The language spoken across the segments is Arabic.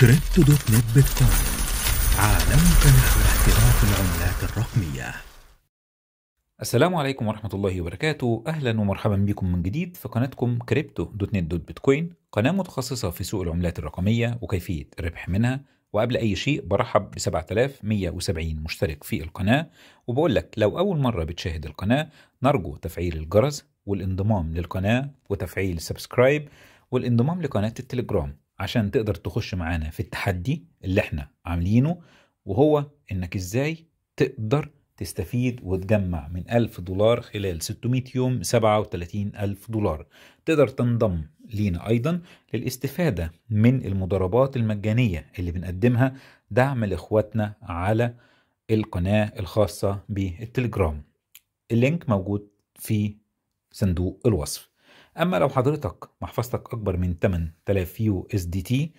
كريبتو دوت نت بيتكوين عالمك نحو احتراف العملات الرقمية السلام عليكم ورحمة الله وبركاته أهلا ومرحبا بكم من جديد في قناتكم كريبتو دوت نت دوت بيتكوين قناة متخصصة في سوق العملات الرقمية وكيفية الربح منها وقبل أي شيء برحب ب 7170 مشترك في القناة وبقول لك لو أول مرة بتشاهد القناة نرجو تفعيل الجرس والانضمام للقناة وتفعيل سبسكرايب والانضمام لقناة التليجرام عشان تقدر تخش معانا في التحدي اللي احنا عاملينه وهو انك ازاي تقدر تستفيد وتجمع من 1000 دولار خلال 600 يوم 37000 ألف دولار تقدر تنضم لينا أيضا للاستفادة من المضاربات المجانية اللي بنقدمها دعم لإخواتنا على القناة الخاصة بالتليجرام اللينك موجود في صندوق الوصف أما لو حضرتك محفظتك أكبر من 8000 يو اس دي تي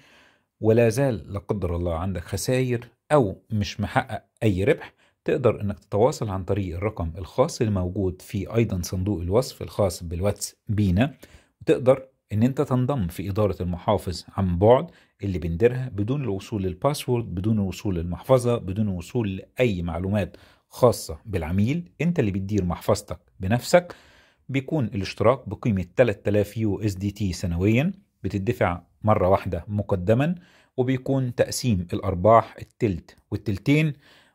ولا زال لا قدر الله عندك خسائر أو مش محقق أي ربح تقدر إنك تتواصل عن طريق الرقم الخاص الموجود في أيضا صندوق الوصف الخاص بالواتس بينا وتقدر إن أنت تنضم في إدارة المحافظ عن بعد اللي بنديرها بدون الوصول للباسورد بدون الوصول للمحفظة بدون الوصول لأي معلومات خاصة بالعميل أنت اللي بتدير محفظتك بنفسك بيكون الاشتراك بقيمة 3000 يو اس دي تي سنويا بتدفع مرة واحدة مقدما وبيكون تقسيم الأرباح التلت والتلتين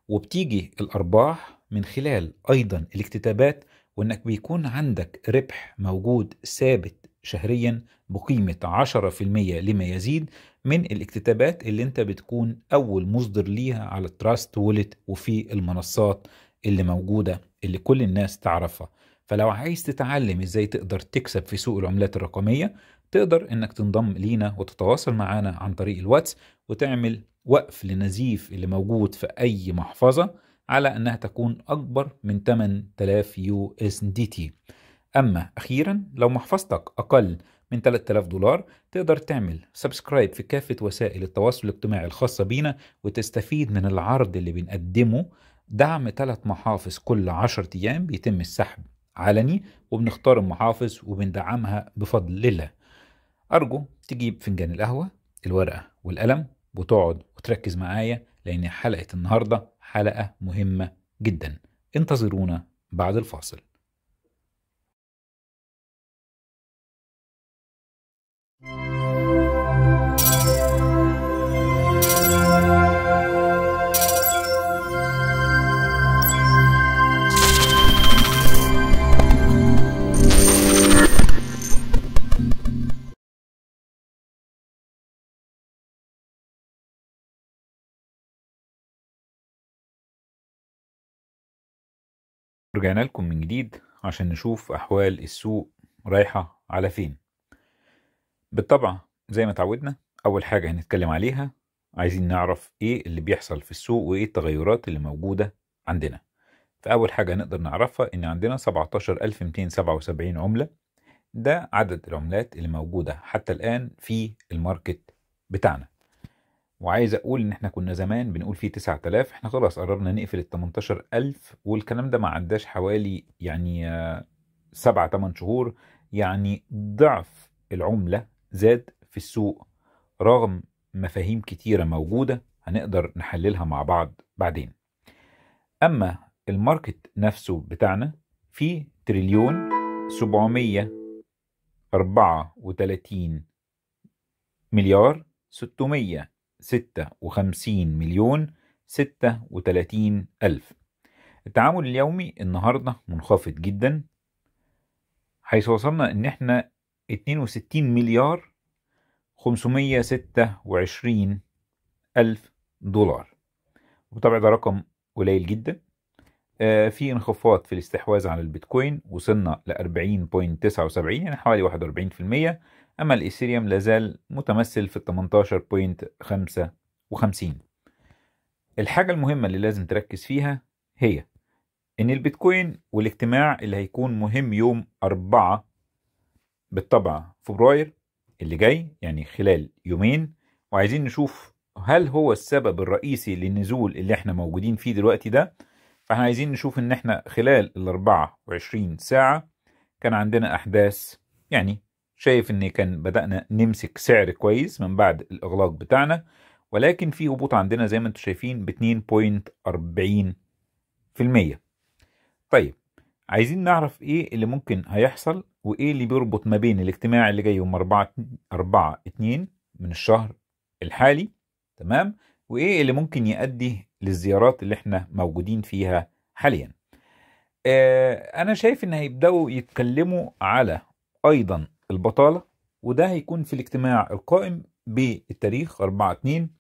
وبتيجي الأرباح من خلال أيضا الاكتتابات وإنك بيكون عندك ربح موجود ثابت شهريا بقيمة 10% لما يزيد من الاكتتابات اللي انت بتكون أول مصدر ليها على التراست وولت وفي المنصات اللي موجودة اللي كل الناس تعرفها فلو عايز تتعلم ازاي تقدر تكسب في سوق العملات الرقمية تقدر انك تنضم لينا وتتواصل معانا عن طريق الواتس وتعمل وقف لنزيف اللي موجود في اي محفظة على انها تكون اكبر من 8000 يو اس دي تي اما اخيرا لو محفظتك اقل من 3000 دولار تقدر تعمل سبسكرايب في كافة وسائل التواصل الاجتماعي الخاصة بينا وتستفيد من العرض اللي بنقدمه دعم ثلاث محافظ كل 10 أيام بيتم السحب علني وبنختار المحافظ وبندعمها بفضل الله أرجو تجيب فنجان القهوة الورقة والقلم وتقعد وتركز معايا لأن حلقة النهاردة حلقة مهمة جدا انتظرونا بعد الفاصل رجعنا لكم من جديد عشان نشوف أحوال السوق رايحة على فين بالطبع زي ما تعودنا أول حاجة هنتكلم عليها عايزين نعرف إيه اللي بيحصل في السوق وإيه التغيرات اللي موجودة عندنا فأول حاجة نقدر نعرفها إن عندنا 17277 عملة ده عدد العملات اللي موجودة حتى الآن في الماركت بتاعنا وعايز اقول ان احنا كنا زمان بنقول فيه 9000 احنا خلاص قررنا نقفل ال 18000 والكلام ده ما عداش حوالي يعني 7 آه، 8 شهور يعني ضعف العمله زاد في السوق رغم مفاهيم كتيره موجوده هنقدر نحللها مع بعض بعدين اما الماركت نفسه بتاعنا فيه تريليون 734 مليار 600 56 مليون 36 ألف التعامل اليومي النهاردة منخفض جدا حيث وصلنا ان احنا 62 مليار 526 ألف دولار وبطبع ده رقم قليل جدا آه، في انخفاض في الاستحواذ على البيتكوين وصلنا ل 40.79 يعني حوالي 41% أما الإيثيريوم لازال متمثل في 18.55 الحاجة المهمة اللي لازم تركز فيها هي إن البيتكوين والاجتماع اللي هيكون مهم يوم 4 بالطبع فبراير اللي جاي يعني خلال يومين وعايزين نشوف هل هو السبب الرئيسي للنزول اللي احنا موجودين فيه دلوقتي ده فاحنا عايزين نشوف ان احنا خلال ال 24 ساعة كان عندنا احداث يعني شايف ان كان بدأنا نمسك سعر كويس من بعد الاغلاق بتاعنا ولكن في هبوط عندنا زي ما انتم شايفين ب 2.40% طيب عايزين نعرف ايه اللي ممكن هيحصل وايه اللي بيربط ما بين الاجتماع اللي جاي يوم 4 4 2 من الشهر الحالي تمام وايه اللي ممكن يؤدي للزيارات اللي احنا موجودين فيها حاليا آه انا شايف ان هيبداوا يتكلموا على ايضا البطالة وده هيكون في الاجتماع القائم بالتاريخ 4 2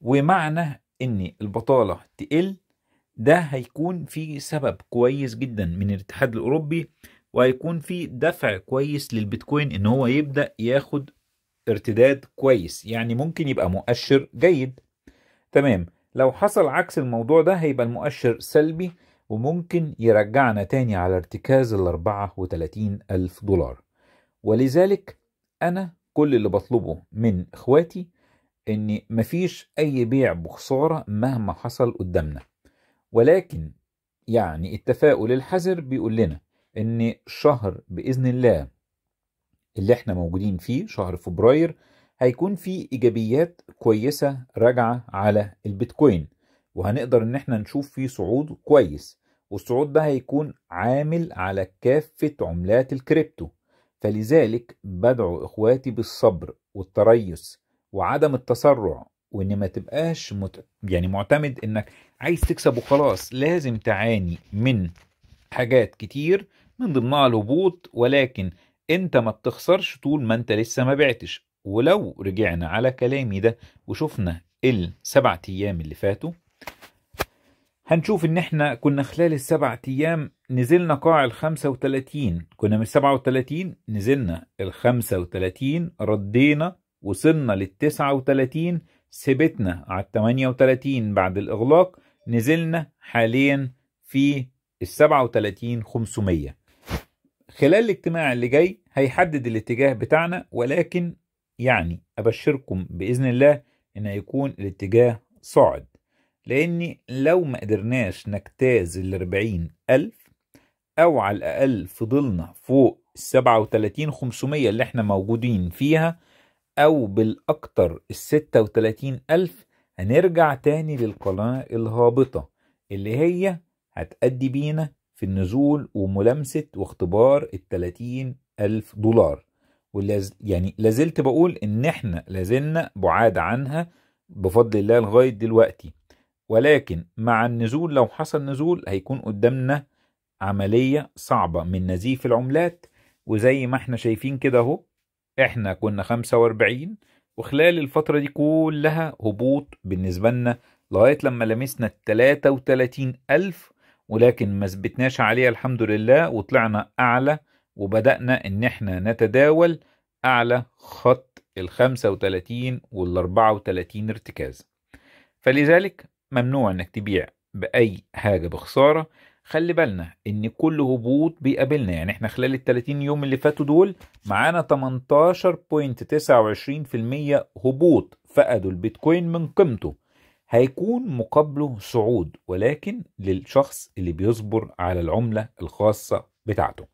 ومعنى ان البطالة تقل ده هيكون في سبب كويس جدا من الاتحاد الاوروبي وهيكون في دفع كويس للبيتكوين ان هو يبدا ياخد ارتداد كويس يعني ممكن يبقى مؤشر جيد تمام لو حصل عكس الموضوع ده هيبقى المؤشر سلبي وممكن يرجعنا تاني على ارتكاز ال 34 ألف دولار ولذلك أنا كل اللي بطلبه من إخواتي إن مفيش أي بيع بخسارة مهما حصل قدامنا ولكن يعني التفاؤل الحذر بيقول لنا إن الشهر بإذن الله اللي احنا موجودين فيه شهر فبراير هيكون فيه إيجابيات كويسة راجعة على البيتكوين وهنقدر إن احنا نشوف فيه صعود كويس والصعود ده هيكون عامل على كافة عملات الكريبتو فلذلك بدعو إخواتي بالصبر والتريث وعدم التسرع وإن ما تبقاش مت... يعني معتمد إنك عايز تكسب وخلاص لازم تعاني من حاجات كتير من ضمنها الهبوط ولكن انت ما بتخسرش طول ما انت لسه ما بعتش ولو رجعنا على كلامي ده وشفنا السبع ايام اللي فاتوا هنشوف ان احنا كنا خلال السبع ايام نزلنا قاع ال 35 كنا من 37 نزلنا ال 35 ردينا وصلنا لل 39 ثبتنا على ال 38 بعد الإغلاق نزلنا حاليا في ال 37 500 خلال الاجتماع اللي جاي هيحدد الاتجاه بتاعنا ولكن يعني أبشركم بإذن الله إن هيكون الاتجاه صاعد لأن لو ما قدرناش نجتاز ال 40000 او على الاقل فضلنا فوق ال 37500 اللي احنا موجودين فيها او بالاكتر ال 36000 هنرجع تاني للقناة الهابطة اللي هي هتأدي بينا في النزول وملامسة واختبار ال 30000 دولار ولازل يعني لازلت بقول ان احنا لازلنا بعاد عنها بفضل الله لغاية دلوقتي ولكن مع النزول لو حصل نزول هيكون قدامنا عملية صعبة من نزيف العملات وزي ما احنا شايفين كده اهو احنا كنا 45 وخلال الفترة دي كلها هبوط بالنسبة لنا لغاية لما لمسنا ال 33 ألف ولكن ما ثبتناش عليها الحمد لله وطلعنا أعلى وبدأنا إن احنا نتداول أعلى خط ال 35 وال 34 ارتكاز فلذلك ممنوع إنك تبيع بأي حاجة بخسارة خلي بالنا ان كل هبوط بيقابلنا يعني احنا خلال ال 30 يوم اللي فاتوا دول معانا 18.29% هبوط فقدوا البيتكوين من قيمته هيكون مقابله صعود ولكن للشخص اللي بيصبر على العملة الخاصة بتاعته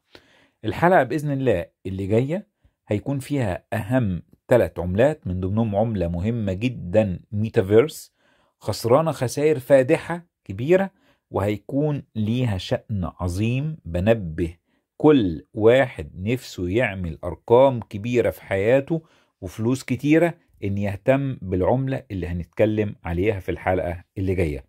الحلقة بإذن الله اللي جاية هيكون فيها أهم ثلاث عملات من ضمنهم عملة مهمة جدا ميتافيرس خسرانة خسائر فادحة كبيرة وهيكون ليها شأن عظيم بنبه كل واحد نفسه يعمل أرقام كبيرة في حياته وفلوس كتيرة إن يهتم بالعملة اللي هنتكلم عليها في الحلقة اللي جاية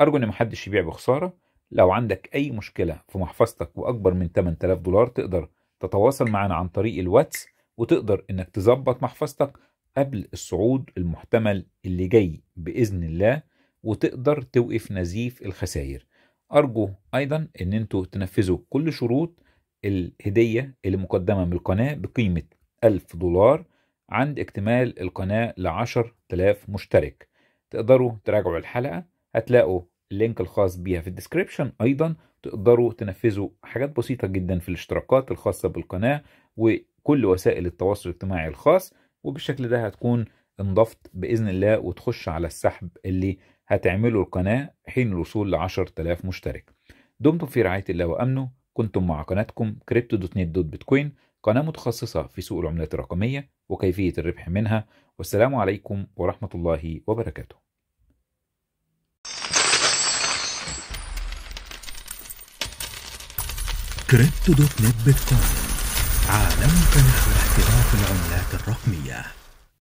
أرجو إن محدش يبيع بخسارة لو عندك أي مشكلة في محفظتك وأكبر من 8000 دولار تقدر تتواصل معنا عن طريق الواتس وتقدر إنك تظبط محفظتك قبل الصعود المحتمل اللي جاي بإذن الله وتقدر توقف نزيف الخسائر أرجو أيضا أن أنتوا تنفذوا كل شروط الهدية اللي مقدمة من القناة بقيمة 1000 دولار عند اكتمال القناة ل 10000 مشترك تقدروا تراجعوا الحلقة هتلاقوا اللينك الخاص بيها في الديسكريبشن أيضا تقدروا تنفذوا حاجات بسيطة جدا في الاشتراكات الخاصة بالقناة وكل وسائل التواصل الاجتماعي الخاص وبالشكل ده هتكون انضفت بإذن الله وتخش على السحب اللي هتعملوا القناة حين الوصول ل 10000 مشترك دمتم في رعاية الله وأمنه كنتم مع قناتكم كريبتو دوت نت دوت بيتكوين قناة متخصصة في سوق العملات الرقمية وكيفية الربح منها والسلام عليكم ورحمة الله وبركاته كريبتو دوت نت بيتكوين عالمك نحو احتراف العملات الرقميه